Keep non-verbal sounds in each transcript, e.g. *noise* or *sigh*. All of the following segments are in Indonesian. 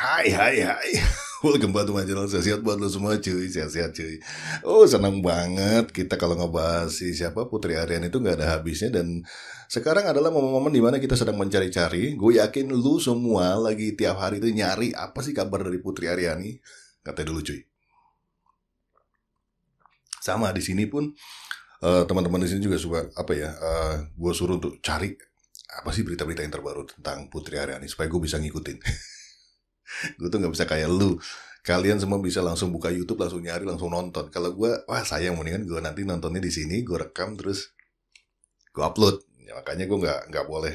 Hai hai hai *laughs* Welcome back to my channel Sehat buat lo semua cuy Sehat-sehat cuy Oh senang banget Kita kalau ngebahas si siapa Putri Aryan itu gak ada habisnya Dan sekarang adalah momen-momen dimana kita sedang mencari-cari Gue yakin lu semua lagi tiap hari itu nyari Apa sih kabar dari Putri Ariani Kata dulu cuy Sama di sini pun uh, Teman-teman di sini juga suka Apa ya uh, Gue suruh untuk cari Apa sih berita-berita yang terbaru tentang Putri Ariani Supaya gue bisa ngikutin *laughs* gue tuh nggak bisa kayak lu kalian semua bisa langsung buka YouTube langsung nyari langsung nonton kalau gue wah sayang mendingan gue nanti nontonnya di sini gue rekam terus gue upload ya, makanya gue nggak nggak boleh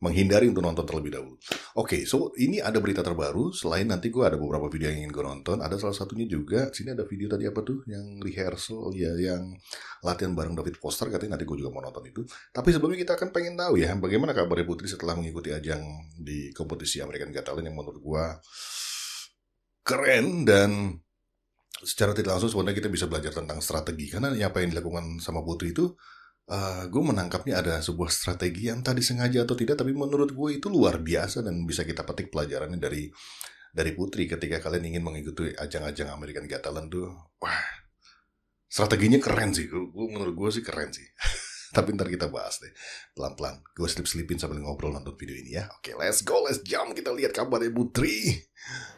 menghindari untuk nonton terlebih dahulu. Oke, okay, so ini ada berita terbaru. Selain nanti gue ada beberapa video yang ingin gue nonton, ada salah satunya juga. Sini ada video tadi apa tuh yang rehearsal ya yang latihan bareng David Foster katanya nanti gue juga mau nonton itu. Tapi sebelumnya kita akan pengen tahu ya bagaimana kabar Putri setelah mengikuti ajang di kompetisi American Got Talent yang menurut gue keren dan secara tidak langsung sebenarnya kita bisa belajar tentang strategi karena apa yang dilakukan sama Putri itu uh, eh, gue menangkapnya ada sebuah strategi yang tadi sengaja atau tidak tapi menurut gue itu luar biasa dan bisa kita petik pelajarannya dari dari Putri ketika kalian ingin mengikuti ajang-ajang American Got Talent tuh wah strateginya keren sih gue menurut gue sih keren sih *laughs* *laughs* Tapi ntar kita bahas deh. Pelan-pelan. Gue slip-slipin sambil ngobrol nonton video ini ya. Oke, let's go, let's jump. Kita lihat kabarnya Putri.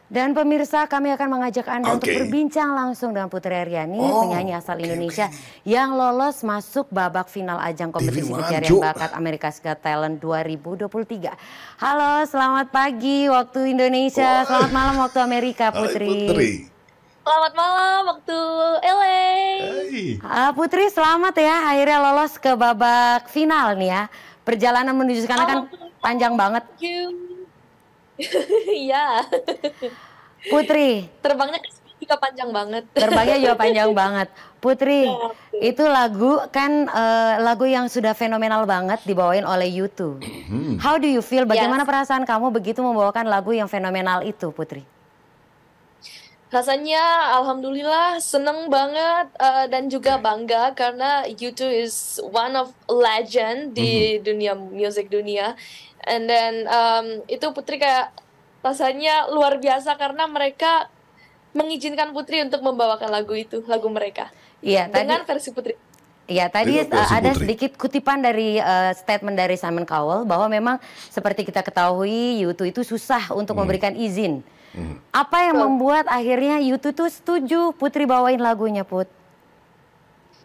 Dan pemirsa, kami akan mengajak Anda okay. untuk berbincang langsung dengan Putri Aryani, oh, penyanyi asal okay, Indonesia okay. yang lolos masuk babak final ajang kompetisi pencarian bakat Amerika Got Talent 2023. Halo, selamat pagi waktu Indonesia, selamat malam waktu Amerika, Putri. Hai, Putri. Selamat malam waktu LA. Hey. Uh, Putri selamat ya akhirnya lolos ke babak final nih ya. Perjalanan menuju sana kan panjang banget. *laughs* Iya. Putri. Terbangnya juga panjang banget. Terbangnya juga panjang *laughs* banget. Putri, yeah. Iya, itu lagu kan uh, lagu yang sudah fenomenal banget dibawain oleh YouTube. Hmm. How do you feel? Bagaimana yes. perasaan kamu begitu membawakan lagu yang fenomenal itu, Putri? Rasanya alhamdulillah seneng banget uh, dan juga bangga karena YouTube is one of legend di mm -hmm. dunia music dunia. And then um, itu Putri kayak rasanya luar biasa karena mereka mengizinkan Putri untuk membawakan lagu itu, lagu mereka. yeah, dengan tadi... versi Putri. Ya tadi ada sedikit kutipan dari uh, statement dari Simon Cowell bahwa memang seperti kita ketahui YouTube itu susah untuk hmm. memberikan izin. Hmm. Apa yang so. membuat akhirnya YouTube itu setuju Putri bawain lagunya Put?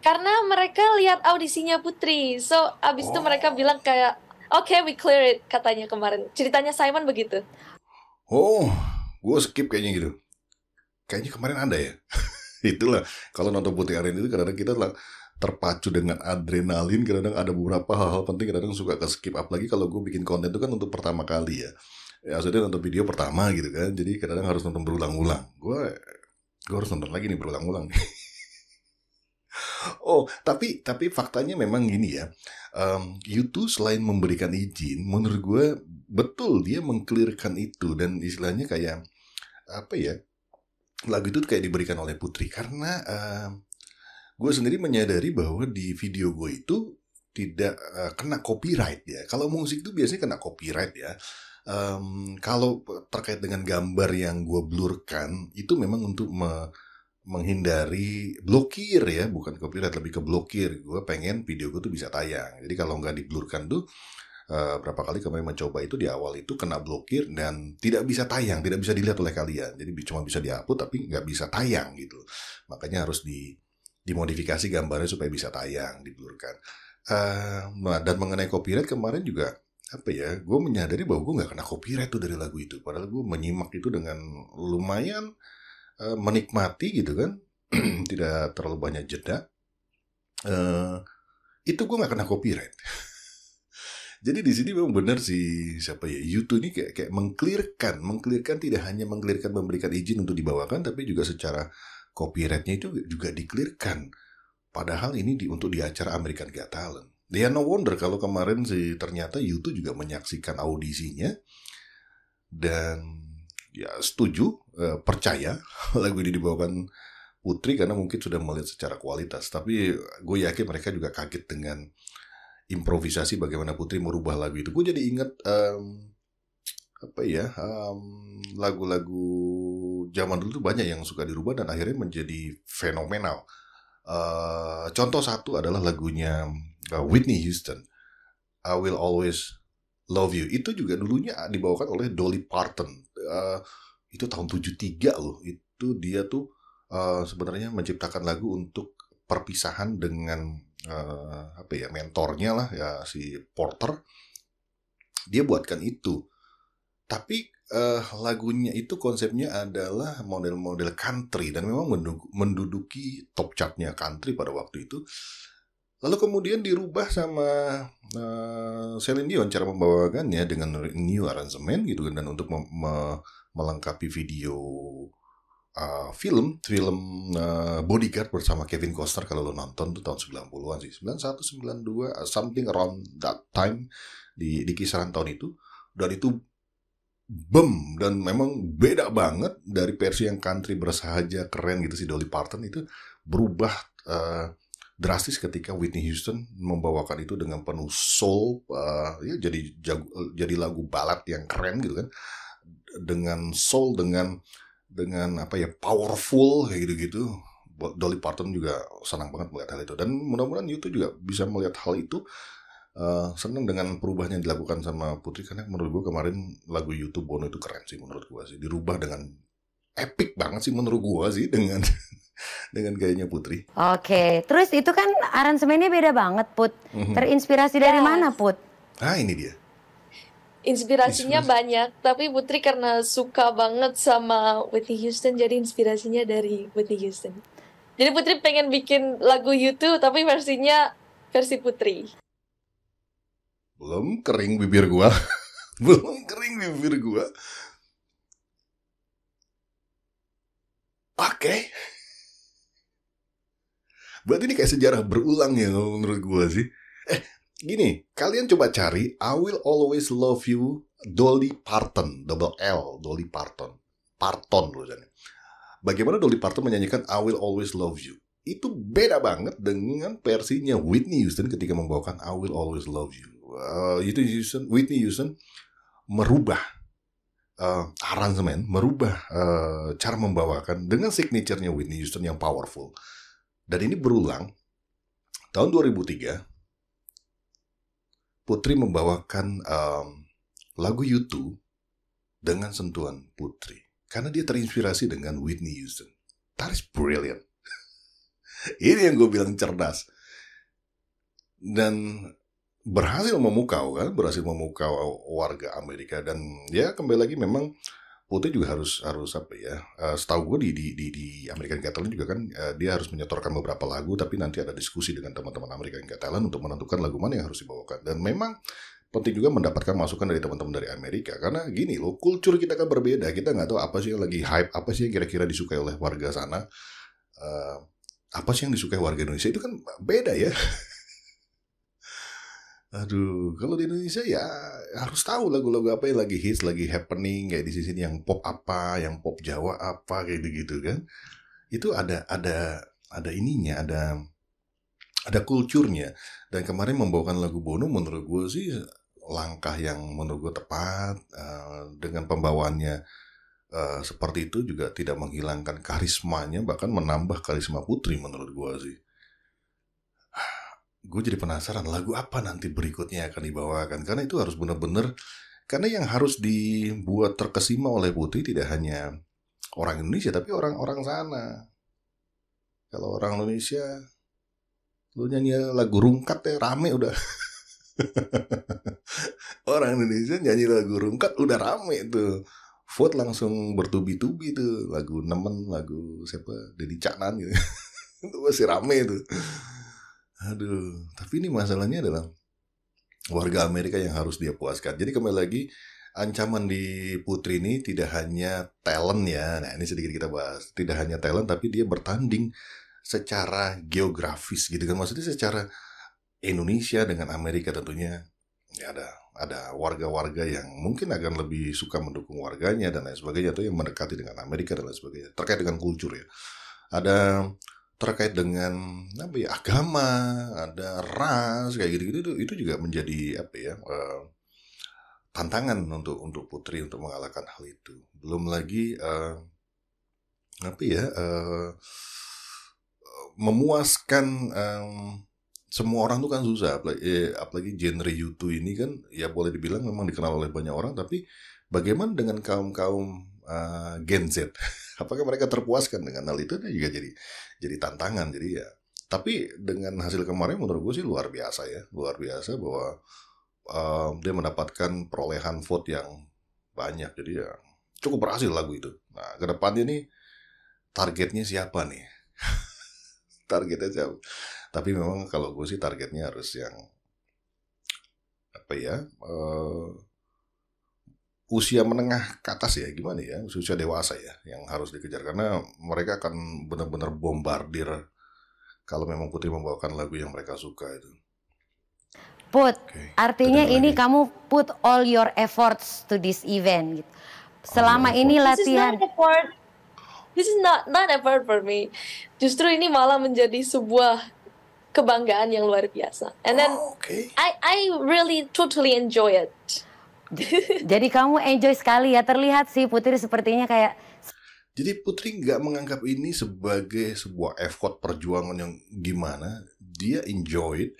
Karena mereka lihat audisinya Putri, so abis oh. itu mereka oh. bilang kayak oke okay, we clear it katanya kemarin. Ceritanya Simon begitu. Oh, gue skip kayaknya gitu. Kayaknya kemarin ada ya. *laughs* Itulah kalau nonton Putri Arin itu karena kita lah terpacu dengan adrenalin kadang-kadang ada beberapa hal-hal penting kadang-kadang suka ke skip lagi kalau gue bikin konten itu kan untuk pertama kali ya ya maksudnya untuk video pertama gitu kan jadi kadang-kadang harus nonton berulang-ulang gue gue harus nonton lagi nih berulang-ulang *laughs* oh tapi tapi faktanya memang gini ya um, YouTube selain memberikan izin menurut gue betul dia mengklirkan itu dan istilahnya kayak apa ya lagu itu kayak diberikan oleh Putri karena um, gue sendiri menyadari bahwa di video gue itu tidak uh, kena copyright ya. Kalau musik itu biasanya kena copyright ya. Um, kalau terkait dengan gambar yang gue blurkan itu memang untuk me menghindari blokir ya, bukan copyright lebih ke blokir. Gue pengen video gue tuh bisa tayang. Jadi kalau nggak diblurkan tuh Uh, berapa kali kemarin mencoba itu di awal itu kena blokir dan tidak bisa tayang, tidak bisa dilihat oleh kalian. Jadi cuma bisa dihapus tapi nggak bisa tayang gitu. Makanya harus di dimodifikasi gambarnya supaya bisa tayang diblurkan uh, nah, dan mengenai copyright kemarin juga apa ya gue menyadari bahwa gue nggak kena copyright tuh dari lagu itu padahal gue menyimak itu dengan lumayan uh, menikmati gitu kan *clears throat* tidak terlalu banyak jeda uh, itu gue nggak kena copyright *laughs* Jadi di sini memang benar sih siapa ya YouTube ini kayak kayak mengklirkan, mengklirkan tidak hanya mengklirkan memberikan izin untuk dibawakan, tapi juga secara copyrightnya itu juga dikelirkan. Padahal ini di, untuk di acara American Got Talent. Dia ya, no wonder kalau kemarin si ternyata YouTube juga menyaksikan audisinya dan ya setuju eh, percaya *laughs* lagu ini dibawakan Putri karena mungkin sudah melihat secara kualitas. Tapi gue yakin mereka juga kaget dengan improvisasi bagaimana Putri merubah lagu itu. Gue jadi inget um, mmm, apa ya mmm, lagu-lagu zaman dulu tuh banyak yang suka dirubah dan akhirnya menjadi fenomenal. Uh, contoh satu adalah lagunya eh, Whitney Houston, I Will Always Love You. Itu juga dulunya dibawakan oleh Dolly Parton. Uh, itu tahun 73 loh. Itu dia tuh uh, sebenarnya menciptakan lagu untuk perpisahan dengan uh, apa ya mentornya lah ya si Porter. Dia buatkan itu. Tapi uh, lagunya itu konsepnya adalah model-model country dan memang menduduki top chartnya country pada waktu itu. Lalu kemudian dirubah sama uh, Celine Dion cara membawakannya dengan new arrangement gitu kan, dan untuk me melengkapi video uh, film film uh, Bodyguard bersama Kevin Costner kalau lo nonton tuh tahun 90-an sih 91 92 uh, something around that time di di kisaran tahun itu dan itu bem dan memang beda banget dari versi yang country bersahaja keren gitu si Dolly Parton itu berubah uh, drastis ketika Whitney Houston membawakan itu dengan penuh soul uh, ya jadi jago, eh, jadi lagu balad yang keren gitu kan dengan soul dengan dengan apa ya powerful kayak gitu-gitu Dolly Parton juga senang banget melihat hal itu dan mudah-mudahan YouTube juga bisa melihat hal itu Eh, seneng dengan perubahan yang dilakukan sama Putri karena menurut gue kemarin lagu YouTube Bono itu keren sih menurut gue sih dirubah dengan epic banget sih menurut gue sih *laughs* dengan dengan gayanya Putri. Oke, okay. terus itu kan aransemennya beda banget Put. Mm-hmm. Terinspirasi yes. dari mana Put? Ah ini dia. Inspirasinya Inspirasi. banyak, tapi Putri karena suka banget sama Whitney Houston, jadi inspirasinya dari Whitney Houston. Jadi Putri pengen bikin lagu YouTube, tapi versinya versi Putri belum kering bibir gua *laughs* belum kering bibir gua oke okay. berarti ini kayak sejarah berulang ya menurut gua sih eh gini kalian coba cari I will always love you Dolly Parton double L Dolly Parton Parton loh jadi bagaimana Dolly Parton menyanyikan I will always love you itu beda banget dengan versinya Whitney Houston ketika membawakan I Will Always Love You uh, Houston, Whitney Houston merubah uh, aransemen, merubah uh, cara membawakan dengan signaturenya Whitney Houston yang powerful. Dan ini berulang tahun 2003 Putri membawakan um, lagu YouTube dengan sentuhan Putri karena dia terinspirasi dengan Whitney Houston. That is brilliant. *laughs* ini yang gue bilang cerdas. Dan berhasil memukau kan, berhasil memukau warga Amerika dan ya kembali lagi memang Putih juga harus harus apa ya? Uh, setahu gue di di di, di Amerika Talent juga kan eh, dia harus menyetorkan beberapa lagu tapi nanti ada diskusi dengan teman-teman Amerika Inggris Talent untuk menentukan lagu mana yang harus dibawakan dan memang penting juga mendapatkan masukan dari teman-teman dari Amerika karena gini loh kultur kita kan berbeda kita nggak tahu apa sih yang lagi hype apa sih yang kira-kira disukai oleh warga sana uh, apa sih yang disukai warga Indonesia itu kan beda ya *laughs* Aduh, kalau di Indonesia ya harus tahu lagu-lagu apa yang lagi hits, lagi happening kayak di sini yang pop apa, yang pop Jawa apa kayak gitu-gitu kan. Itu ada ada ada ininya, ada ada kulturnya. Dan kemarin membawakan lagu Bono menurut gue sih langkah yang menurut gue tepat uh, dengan pembawaannya uh, seperti itu juga tidak menghilangkan karismanya bahkan menambah karisma Putri menurut gue sih gue jadi penasaran lagu apa nanti berikutnya akan dibawakan karena itu harus benar-benar karena yang harus dibuat terkesima oleh putri tidak hanya orang Indonesia tapi orang-orang sana kalau orang Indonesia lu nyanyi lagu rungkat ya rame udah *laughs* orang Indonesia nyanyi lagu rungkat udah rame tuh vote langsung bertubi-tubi tuh lagu nemen lagu siapa Deddy Caknan gitu *laughs* itu masih rame tuh Aduh, tapi ini masalahnya adalah warga Amerika yang harus dia puaskan. Jadi kembali lagi ancaman di Putri ini tidak hanya talent ya. Nah, ini sedikit kita bahas. Tidak hanya talent tapi dia bertanding secara geografis gitu kan. Maksudnya secara Indonesia dengan Amerika tentunya ya ada ada warga-warga yang mungkin akan lebih suka mendukung warganya dan lain sebagainya atau yang mendekati dengan Amerika dan lain sebagainya terkait dengan kultur ya. Ada terkait dengan apa ya agama, ada ras kayak gitu-gitu itu, juga menjadi apa ya uh, tantangan untuk untuk putri untuk mengalahkan hal itu. Belum lagi uh, apa ya uh, memuaskan um, semua orang tuh kan susah apalagi, apalagi genre YouTube ini kan ya boleh dibilang memang dikenal oleh banyak orang tapi bagaimana dengan kaum kaum uh, Gen Z *laughs* apakah mereka terpuaskan dengan hal itu itu juga jadi jadi tantangan jadi ya tapi dengan hasil kemarin menurut gue sih luar biasa ya luar biasa bahwa um, dia mendapatkan perolehan vote yang banyak jadi ya cukup berhasil lagu itu nah ke depan ini targetnya siapa nih *laughs* targetnya siapa tapi memang kalau gue sih targetnya harus yang apa ya uh, usia menengah ke atas ya gimana ya usia dewasa ya yang harus dikejar karena mereka akan benar-benar bombardir kalau memang Putri membawakan lagu yang mereka suka itu. Put, okay. artinya ini lagi. kamu put all your efforts to this event. Gitu. Selama oh, ini latihan. This is not effort. This is not not effort for me. Justru ini malah menjadi sebuah kebanggaan yang luar biasa. And then oh, okay. I I really totally enjoy it. Jadi kamu enjoy sekali ya terlihat sih Putri sepertinya kayak jadi Putri nggak menganggap ini sebagai sebuah effort perjuangan yang gimana. Dia enjoy it.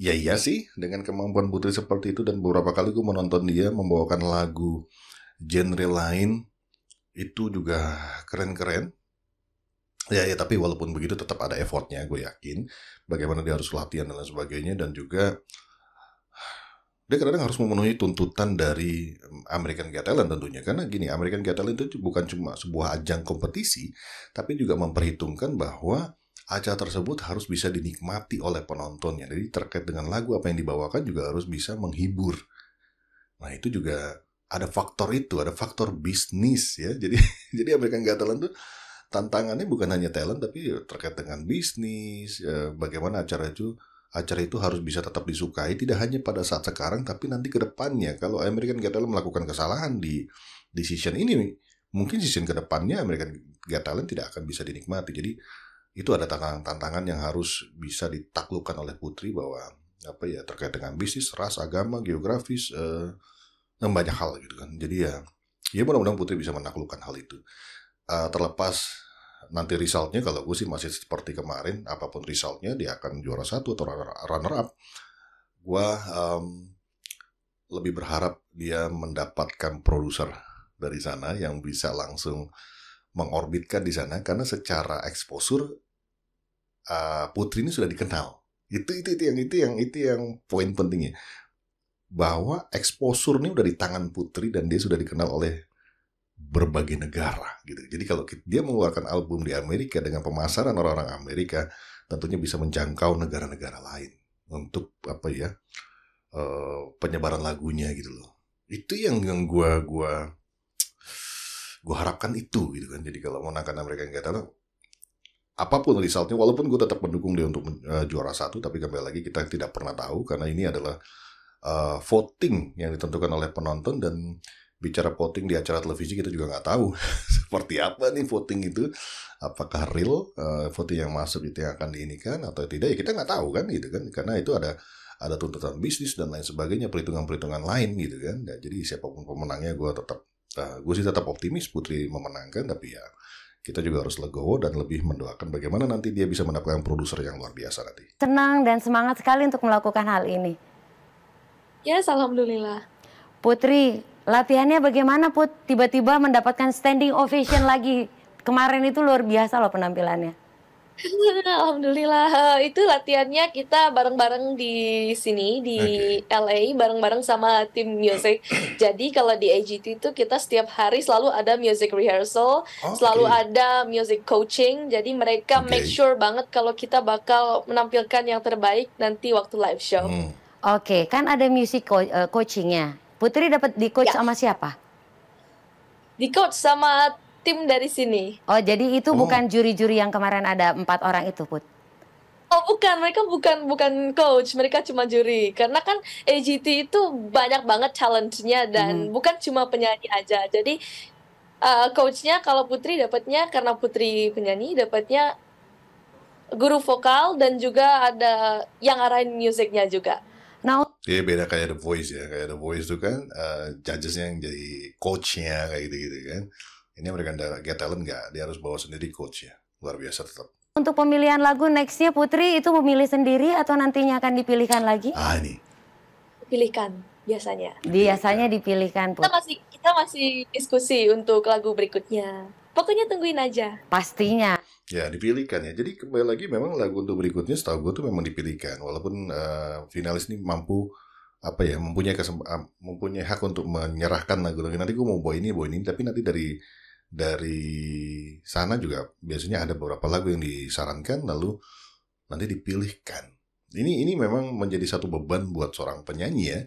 Ya iya sih, dengan kemampuan Putri seperti itu dan beberapa kali gue menonton dia membawakan lagu genre lain itu juga keren-keren. Ya ya tapi walaupun begitu tetap ada effortnya gue yakin. Bagaimana dia harus latihan dan lain sebagainya dan juga dia kadang kadang harus memenuhi tuntutan dari American Got Talent tentunya karena gini American Got Talent itu bukan cuma sebuah ajang kompetisi tapi juga memperhitungkan bahwa acara tersebut harus bisa dinikmati oleh penontonnya jadi terkait dengan lagu apa yang dibawakan juga harus bisa menghibur nah itu juga ada faktor itu ada faktor bisnis ya *laughs* jadi jadi American Got Talent tuh tantangannya bukan hanya talent tapi terkait dengan bisnis eh, bagaimana acara itu acara itu harus bisa tetap disukai tidak hanya pada saat sekarang tapi nanti ke depannya kalau American Got Talent melakukan kesalahan di decision ini mungkin season ke depannya American Got Talent tidak akan bisa dinikmati jadi itu ada tantangan-tantangan yang harus bisa ditaklukkan oleh Putri bahwa apa ya terkait dengan bisnis ras agama geografis eh, banyak hal gitu kan jadi ya ya mudah-mudahan Putri bisa menaklukkan hal itu uh, terlepas nanti resultnya kalau gue sih masih seperti kemarin apapun resultnya dia akan juara satu atau runner up gue um, lebih berharap dia mendapatkan produser dari sana yang bisa langsung mengorbitkan di sana karena secara eksposur uh, eh, Putri ini sudah dikenal itu itu itu yang itu yang itu yang poin pentingnya bahwa eksposur ini udah di tangan Putri dan dia sudah dikenal oleh berbagai negara gitu. Jadi kalau dia mengeluarkan album di Amerika dengan pemasaran orang-orang Amerika, tentunya bisa menjangkau negara-negara lain untuk apa ya uh, penyebaran lagunya gitu loh. Itu yang yang gua gua gua harapkan itu gitu kan. Jadi kalau mau nangkan mereka nggak tahu apapun resultnya walaupun gue tetap mendukung dia untuk uh, juara satu tapi kembali lagi kita tidak pernah tahu karena ini adalah uh, voting yang ditentukan oleh penonton dan bicara voting di acara televisi kita juga nggak tahu *laughs* seperti apa nih voting itu apakah real uh, voting yang masuk itu yang akan diinikan atau tidak ya kita nggak tahu kan gitu kan karena itu ada ada tuntutan bisnis dan lain sebagainya perhitungan-perhitungan lain gitu kan nah, jadi siapapun pemenangnya gue tetap uh, eh, gue sih tetap optimis Putri memenangkan tapi ya kita juga harus legowo dan lebih mendoakan bagaimana nanti dia bisa mendapatkan produser yang luar biasa nanti. tenang dan semangat sekali untuk melakukan hal ini. Ya, yes, alhamdulillah. Putri, Latihannya bagaimana Put? Tiba-tiba mendapatkan standing ovation lagi. Kemarin itu luar biasa loh penampilannya. *laughs* Alhamdulillah itu latihannya kita bareng-bareng di sini di okay. LA bareng-bareng sama tim music. Jadi kalau di AGT itu kita setiap hari selalu ada music rehearsal, okay. selalu ada music coaching. Jadi mereka okay. make sure banget kalau kita bakal menampilkan yang terbaik nanti waktu live show. Hmm. Oke, okay, kan ada music co eh, coachingnya. Putri dapat di coach ya. sama siapa? Di coach sama tim dari sini. Oh, jadi itu oh. bukan juri-juri yang kemarin ada empat orang itu, Put? Oh bukan, mereka bukan bukan coach, mereka cuma juri. Karena kan AGT itu banyak banget challenge-nya dan hmm. bukan cuma penyanyi aja. Jadi uh, coach-nya kalau Putri dapatnya karena Putri penyanyi dapatnya guru vokal dan juga ada yang arahin musiknya juga. Nah jadi iya, beda kayak The Voice ya, kayak The Voice itu kan uh, judgesnya yang jadi coachnya kayak gitu-gitu kan. Ini mereka Get Talent nggak, dia harus bawa sendiri coach ya, luar biasa tetap. Untuk pemilihan lagu nextnya Putri itu memilih sendiri atau nantinya akan dipilihkan lagi? Ah ini. dipilihkan biasanya. Biasanya dipilihkan Putri. Kita masih kita masih diskusi untuk lagu berikutnya. Pokoknya tungguin aja. Pastinya. Ya dipilihkan ya. Jadi kembali lagi memang lagu untuk berikutnya setahu gue tuh memang dipilihkan. Walaupun uh, finalis ini mampu apa ya mempunyai kesempatan mempunyai hak untuk menyerahkan lagu lagi nanti gue mau bawa ini bawa ini tapi nanti dari dari sana juga biasanya ada beberapa lagu yang disarankan lalu nanti dipilihkan ini ini memang menjadi satu beban buat seorang penyanyi ya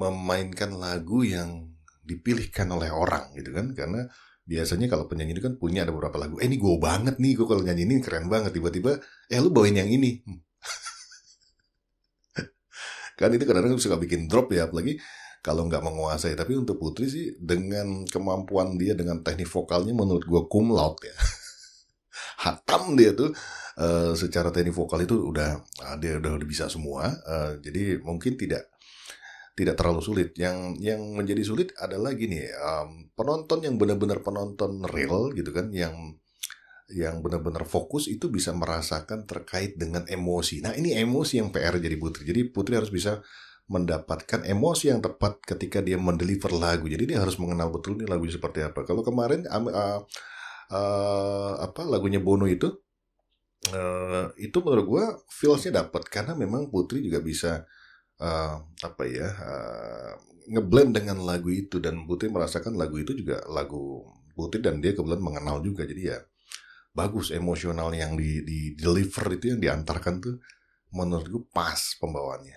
memainkan lagu yang dipilihkan oleh orang gitu kan karena biasanya kalau penyanyi itu kan punya ada beberapa lagu eh ini gue banget nih gue kalau nyanyi ini keren banget tiba-tiba eh lu bawain yang ini hmm. *laughs* kan itu kadang-kadang suka bikin drop ya apalagi kalau nggak menguasai tapi untuk Putri sih dengan kemampuan dia dengan teknik vokalnya menurut gue cum laude ya *laughs* hatam dia tuh uh, secara teknik vokal itu udah uh, dia udah bisa semua uh, jadi mungkin tidak tidak terlalu sulit. Yang yang menjadi sulit adalah gini, um, penonton yang benar-benar penonton real gitu kan, yang yang benar-benar fokus itu bisa merasakan terkait dengan emosi. Nah ini emosi yang PR jadi Putri. Jadi Putri harus bisa mendapatkan emosi yang tepat ketika dia mendeliver lagu. Jadi dia harus mengenal betul ini lagunya seperti apa. Kalau kemarin uh, uh, uh, apa lagunya Bono itu uh, itu menurut gue feelsnya dapat karena memang Putri juga bisa uh, apa ya uh, ngeblend dengan lagu itu dan Putri merasakan lagu itu juga lagu Putri dan dia kebetulan mengenal juga jadi ya bagus emosional yang di, di deliver itu yang diantarkan tuh menurut gue pas pembawaannya.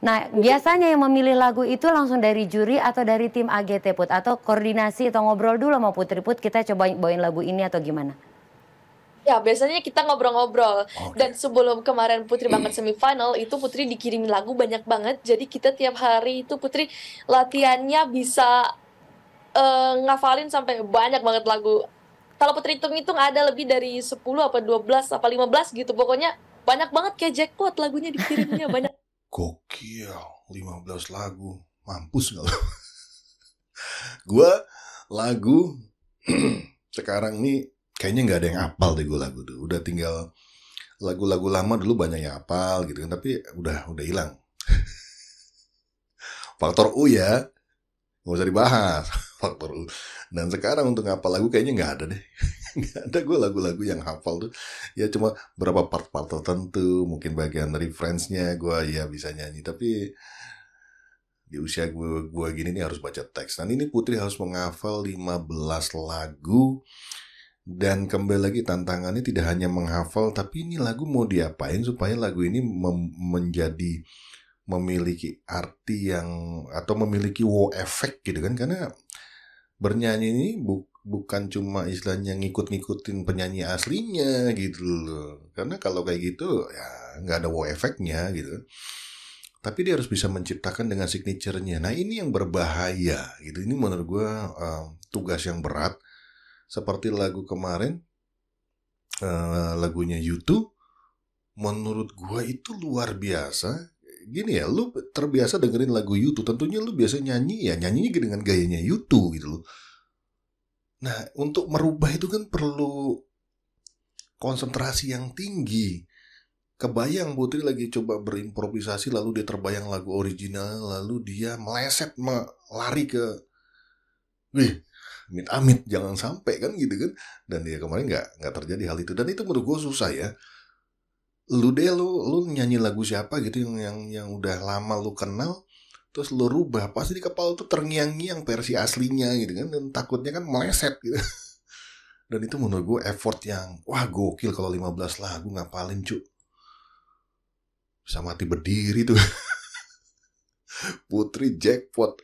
Nah, biasanya yang memilih lagu itu langsung dari juri atau dari tim AGT Put atau koordinasi atau ngobrol dulu sama Putri Put kita coba bawain lagu ini atau gimana? Ya, biasanya kita ngobrol-ngobrol. Okay. Dan sebelum kemarin Putri banget semifinal, itu Putri dikirimin lagu banyak banget. Jadi kita tiap hari itu Putri latihannya bisa uh, ngafalin sampai banyak banget lagu. Kalau Putri hitung-hitung ada lebih dari 10 apa 12 apa 15 gitu. Pokoknya banyak banget kayak jackpot lagunya dikirimnya *laughs* banyak. Gokil, 15 lagu. Mampus gak lo? *laughs* Gua lagu *clears throat* sekarang nih kayaknya nggak ada yang apal deh gue lagu tuh. Udah tinggal lagu-lagu lama dulu banyak yang apal gitu kan, tapi udah udah hilang. *laughs* Faktor U ya, nggak usah dibahas. *laughs* Faktor U. Dan sekarang untuk apa lagu kayaknya nggak ada deh. *laughs* Nggak ada gue lagu-lagu yang hafal tuh. Ya cuma berapa part-part tertentu, mungkin bagian reference-nya gue ya bisa nyanyi. Tapi di usia gue, gue gini nih harus baca teks. Dan ini Putri harus menghafal 15 lagu dan kembali lagi tantangannya tidak hanya menghafal tapi ini lagu mau diapain supaya lagu ini menjadi memiliki arti yang atau memiliki wow efek gitu kan karena bernyanyi ini bu, bukan cuma istilahnya ngikut-ngikutin penyanyi aslinya gitu loh karena kalau kayak gitu ya nggak ada wow efeknya gitu tapi dia harus bisa menciptakan dengan signaturenya nah ini yang berbahaya gitu ini menurut gue uh, tugas yang berat seperti lagu kemarin uh, lagunya YouTube menurut gua itu luar biasa gini ya lu terbiasa dengerin lagu YouTube tentunya lu biasa nyanyi ya nyanyinya dengan gayanya YouTube gitu loh nah untuk merubah itu kan perlu konsentrasi yang tinggi kebayang Putri lagi coba berimprovisasi lalu dia terbayang lagu original lalu dia meleset melari ke wih amit-amit jangan sampai kan gitu kan dan ya kemarin nggak nggak terjadi hal itu dan itu menurut gue susah ya lu deh lu lu nyanyi lagu siapa gitu yang yang yang udah lama lu kenal terus lu rubah pasti di kepala tuh terngiang-ngiang versi aslinya gitu kan dan takutnya kan meleset gitu *laughs* dan itu menurut gue effort yang wah gokil kalau 15 lagu ngapalin cuk bisa mati berdiri tuh *laughs* putri jackpot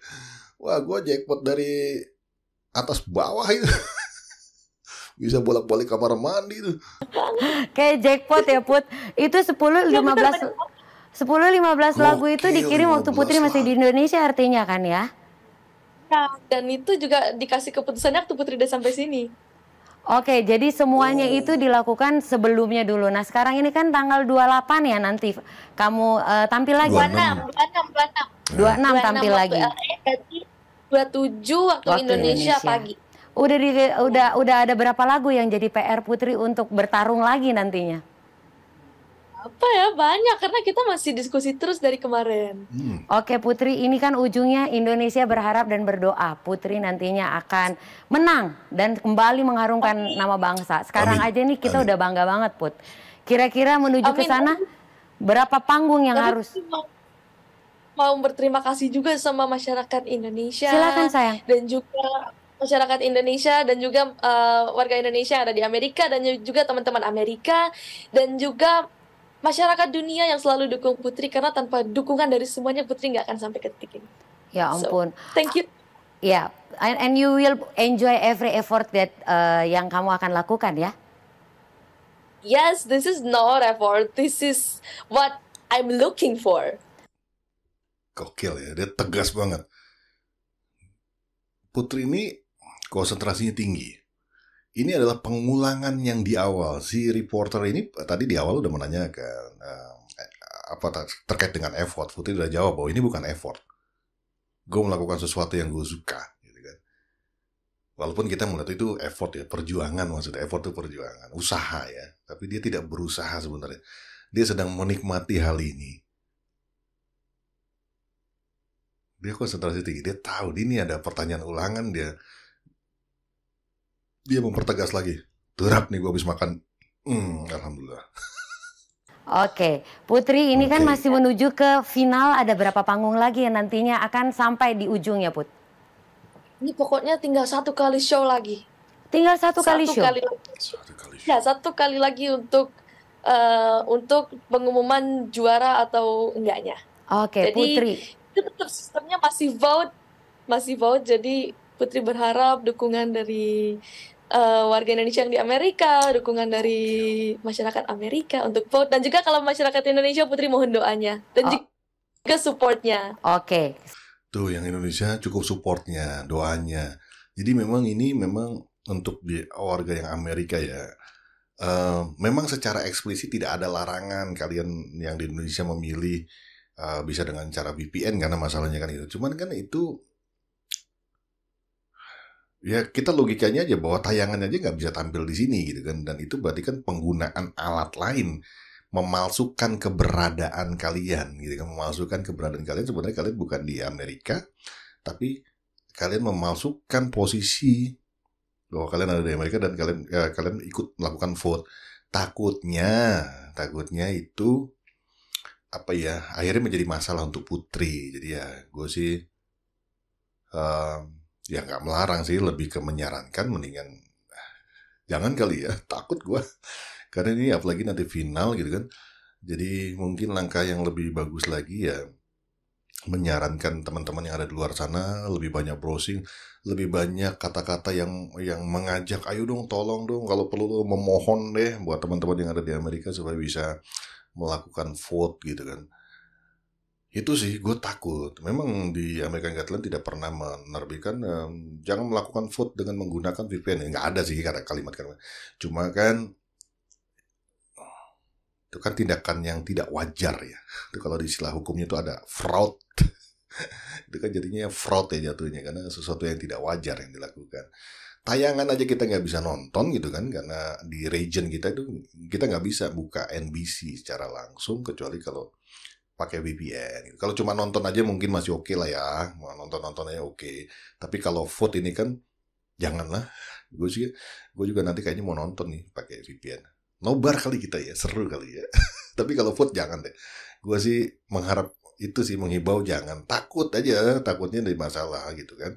wah gue jackpot dari atas bawah itu *laughs* bisa bolak-balik kamar mandi tuh. Kayak jackpot ya Put. Itu 10 15 10 15 lagu itu dikirim waktu Putri masih di Indonesia artinya kan ya? ya? dan itu juga dikasih keputusannya waktu Putri udah sampai sini. Oke, jadi semuanya oh. itu dilakukan sebelumnya dulu. Nah, sekarang ini kan tanggal 28 ya nanti kamu uh, tampil lagi. 26, 26, 26. 26, 26 tampil lagi. jadi 27 waktu, waktu Indonesia, Indonesia pagi. Udah di, udah udah ada berapa lagu yang jadi PR Putri untuk bertarung lagi nantinya? apa ya banyak karena kita masih diskusi terus dari kemarin. Hmm. Oke Putri, ini kan ujungnya Indonesia berharap dan berdoa Putri nantinya akan menang dan kembali mengharumkan Amin. nama bangsa. Sekarang Amin. aja nih kita Amin. udah bangga banget Put. Kira-kira menuju ke sana berapa panggung yang Amin. harus? Amin mau berterima kasih juga sama masyarakat Indonesia. Silakan sayang. Dan juga masyarakat Indonesia dan juga uh, warga Indonesia ada di Amerika dan juga teman-teman Amerika dan juga masyarakat dunia yang selalu dukung Putri karena tanpa dukungan dari semuanya Putri nggak akan sampai ke titik ini. Ya ampun. So, thank you. Ya, yeah. and, and you will enjoy every effort that uh, yang kamu akan lakukan ya. Yes, this is not effort. This is what I'm looking for gokil ya dia tegas banget putri ini konsentrasinya tinggi ini adalah pengulangan yang di awal si reporter ini tadi di awal udah menanyakan uh, eh, apa terkait dengan effort putri udah jawab bahwa ini bukan effort gue melakukan sesuatu yang gue suka gitu kan walaupun kita melihat itu effort ya perjuangan maksudnya effort itu perjuangan usaha ya tapi dia tidak berusaha sebenarnya dia sedang menikmati hal ini dia konsentrasi tinggi dia tahu ini ada pertanyaan ulangan dia dia mempertegas lagi terap nih gue habis makan hmm, alhamdulillah Oke, Putri ini okay. kan masih menuju ke final ada berapa panggung lagi yang nantinya akan sampai di ujung ya Put? Ini pokoknya tinggal satu kali show lagi. Tinggal satu, satu kali show. Kali lagi. Satu kali show. Ya satu kali lagi untuk uh, untuk pengumuman juara atau enggaknya. Oke, Jadi, Putri itu tetap sistemnya masih vote masih vote jadi Putri berharap dukungan dari uh, warga Indonesia yang di Amerika, dukungan dari masyarakat Amerika untuk vote dan juga kalau masyarakat Indonesia Putri mohon doanya dan oh. juga supportnya. Oke. Okay. Tuh yang Indonesia cukup supportnya, doanya. Jadi memang ini memang untuk di warga yang Amerika ya. Uh, memang secara eksplisit tidak ada larangan kalian yang di Indonesia memilih uh, bisa dengan cara VPN karena masalahnya kan itu. Cuman kan itu ya kita logikanya aja bahwa tayangannya aja nggak bisa tampil di sini gitu kan dan itu berarti kan penggunaan alat lain memalsukan keberadaan kalian gitu kan memalsukan keberadaan kalian sebenarnya kalian bukan di Amerika tapi kalian memalsukan posisi bahwa kalian ada di Amerika dan kalian ya, kalian ikut melakukan vote takutnya takutnya itu apa ya akhirnya menjadi masalah untuk putri jadi ya gue sih um, ya nggak melarang sih lebih ke menyarankan mendingan ah, jangan kali ya *laughs* takut gue karena ini apalagi nanti final gitu kan jadi mungkin langkah yang lebih bagus lagi ya menyarankan teman-teman yang ada di luar sana lebih banyak browsing lebih banyak kata-kata yang yang mengajak ayo dong tolong dong kalau perlu memohon deh buat teman-teman yang ada di Amerika supaya bisa melakukan vote gitu kan itu sih gue takut memang di American Gatlin tidak pernah menerbitkan um, jangan melakukan vote dengan menggunakan VPN nggak ada sih kata kalimat karena cuma kan itu kan tindakan yang tidak wajar ya itu kalau di istilah hukumnya itu ada fraud *laughs* itu kan jadinya fraud ya jatuhnya karena sesuatu yang tidak wajar yang dilakukan tayangan aja kita nggak bisa nonton gitu kan karena di region kita itu kita nggak bisa buka NBC secara langsung kecuali kalau pakai VPN. Gitu. Kalau cuma nonton aja mungkin masih oke okay lah ya, nonton-nonton aja oke. Okay. Tapi kalau vote ini kan janganlah. Gue sih, gue juga nanti kayaknya mau nonton nih pakai VPN. Nobar kali kita ya, seru kali ya. *laughs* Tapi kalau vote jangan deh. Gue sih mengharap itu sih menghibau jangan takut aja, takutnya dari masalah gitu kan.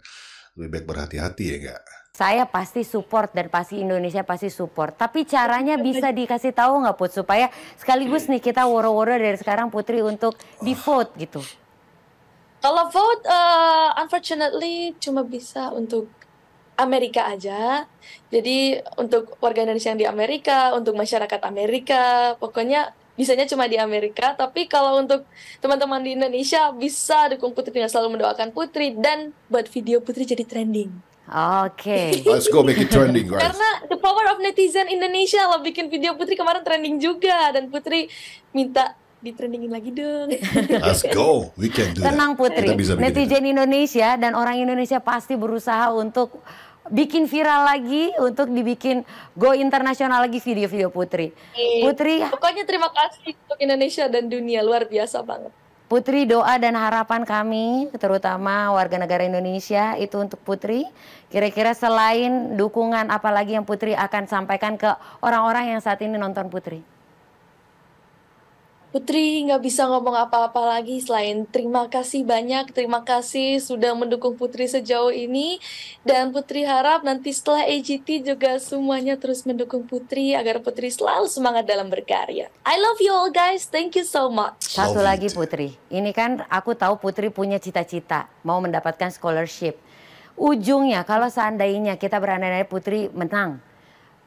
Lebih baik berhati-hati ya enggak saya pasti support dan pasti Indonesia pasti support. Tapi caranya bisa dikasih tahu nggak Put supaya sekaligus nih kita woro-woro dari sekarang Putri untuk di vote gitu. Kalau vote, uh, unfortunately cuma bisa untuk Amerika aja. Jadi untuk warga Indonesia yang di Amerika, untuk masyarakat Amerika, pokoknya bisanya cuma di Amerika. Tapi kalau untuk teman-teman di Indonesia bisa dukung Putri dengan selalu mendoakan Putri dan buat video Putri jadi trending. Oke. Okay. Let's go make it trending, guys. Karena the power of netizen Indonesia lo bikin video Putri kemarin trending juga dan Putri minta ditrendingin lagi dong. *laughs* Let's go, we can do Tenang that. Putri, netizen itu. Indonesia dan orang Indonesia pasti berusaha untuk bikin viral lagi untuk dibikin go internasional lagi video-video Putri. Iya. Putri, pokoknya terima kasih untuk Indonesia dan dunia luar biasa banget. Putri doa dan harapan kami, terutama warga negara Indonesia, itu untuk Putri. Kira-kira selain dukungan, apalagi yang Putri akan sampaikan ke orang-orang yang saat ini nonton Putri? Putri nggak bisa ngomong apa-apa lagi selain terima kasih banyak, terima kasih sudah mendukung Putri sejauh ini. Dan Putri harap nanti setelah AGT juga semuanya terus mendukung Putri agar Putri selalu semangat dalam berkarya. I love you all guys, thank you so much. Satu lagi Putri, ini kan aku tahu Putri punya cita-cita mau mendapatkan scholarship. Ujungnya kalau seandainya kita berandai-andai Putri menang,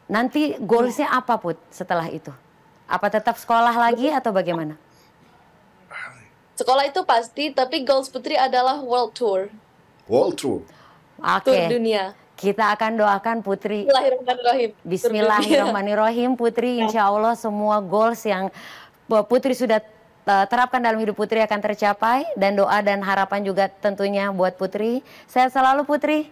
nanti goalsnya apa Put setelah itu? Apa tetap sekolah lagi atau bagaimana? Sekolah itu pasti, tapi goals Putri adalah world tour. World tour. Okay. dunia. Kita akan doakan Putri. Bismillahirrahmanirrahim. Bismillahirrahmanirrahim Putri. Insya Allah semua goals yang eh, Putri sudah eh, terapkan dalam hidup Putri akan tercapai dan doa dan harapan juga tentunya buat Putri. saya selalu Putri.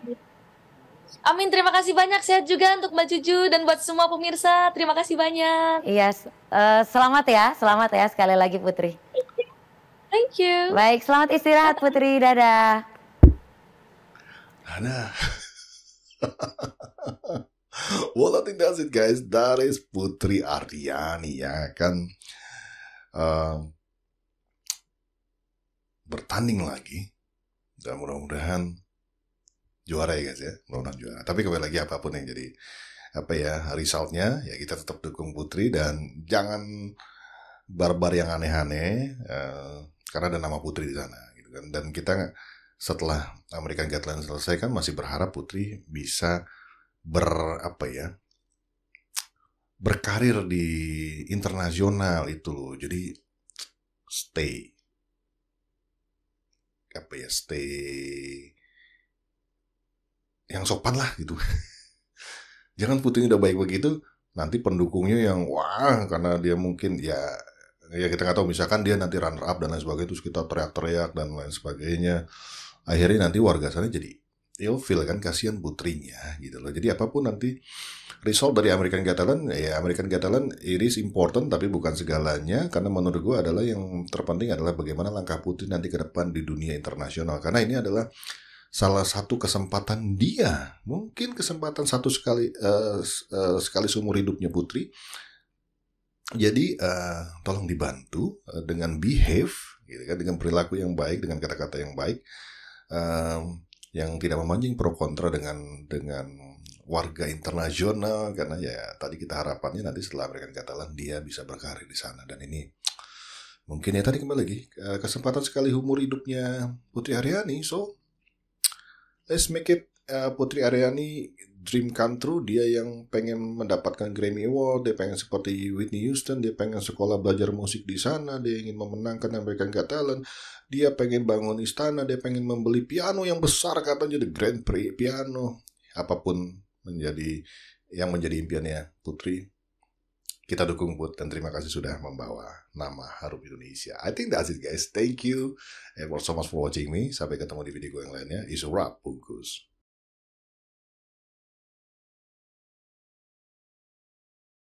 Amin, terima kasih banyak. Sehat juga untuk Mbak Cucu dan buat semua pemirsa. Terima kasih banyak. Iya, yes. uh, eh, selamat ya, selamat ya sekali lagi Putri. Thank you. Baik, selamat istirahat Putri. Dadah. Dadah. *laughs* well, I think that's it guys. That is Putri Ardiani ya kan. Uh, bertanding lagi dan mudah-mudahan juara ya guys ya mudah juara tapi kembali lagi apapun yang jadi apa ya resultnya ya kita tetap dukung Putri dan jangan barbar yang aneh-aneh uh, karena ada nama Putri di sana gitu kan dan kita setelah American Gatland selesai kan masih berharap Putri bisa ber apa ya berkarir di internasional itu loh jadi stay apa ya stay yang sopan lah gitu. *laughs* Jangan putri udah baik begitu, nanti pendukungnya yang wah karena dia mungkin ya ya kita nggak tahu misalkan dia nanti runner up dan lain sebagainya terus kita teriak-teriak dan lain sebagainya akhirnya nanti warga sana jadi feel kan kasihan putrinya gitu loh jadi apapun nanti result dari American Got ya American Got Talent it is important tapi bukan segalanya karena menurut gue adalah yang terpenting adalah bagaimana langkah putri nanti ke depan di dunia internasional karena ini adalah salah satu kesempatan dia, mungkin kesempatan satu sekali uh, uh, sekali seumur hidupnya putri. Jadi uh, tolong dibantu uh, dengan behave, gitu kan, dengan perilaku yang baik, dengan kata-kata yang baik, uh, yang tidak memancing pro kontra dengan dengan warga internasional karena ya tadi kita harapannya nanti setelah mereka katakan dia bisa berkarir di sana dan ini mungkin ya tadi kembali lagi kesempatan sekali umur hidupnya Putri Haryani so let's make it uh, Putri Aryani dream come true dia yang pengen mendapatkan Grammy Award dia pengen seperti Whitney Houston dia pengen sekolah belajar musik di sana dia ingin memenangkan American Got Talent dia pengen bangun istana dia pengen membeli piano yang besar katanya the Grand Prix piano apapun menjadi yang menjadi impiannya Putri kita dukung buat dan terima kasih sudah membawa nama harum Indonesia. I think that's it guys. Thank you and for so much for watching me. Sampai ketemu di video gue yang lainnya. a wrap, bungkus.